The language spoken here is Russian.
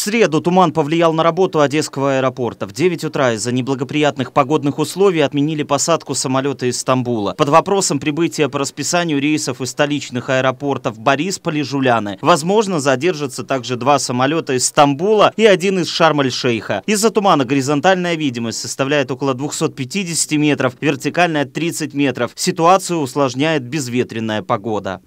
В среду туман повлиял на работу Одесского аэропорта. В 9 утра из-за неблагоприятных погодных условий отменили посадку самолета из Стамбула. Под вопросом прибытия по расписанию рейсов из столичных аэропортов Борисполь и Жуляны. Возможно, задержатся также два самолета из Стамбула и один из Шарм-эль-Шейха. Из-за тумана горизонтальная видимость составляет около 250 метров, вертикальная 30 метров. Ситуацию усложняет безветренная погода.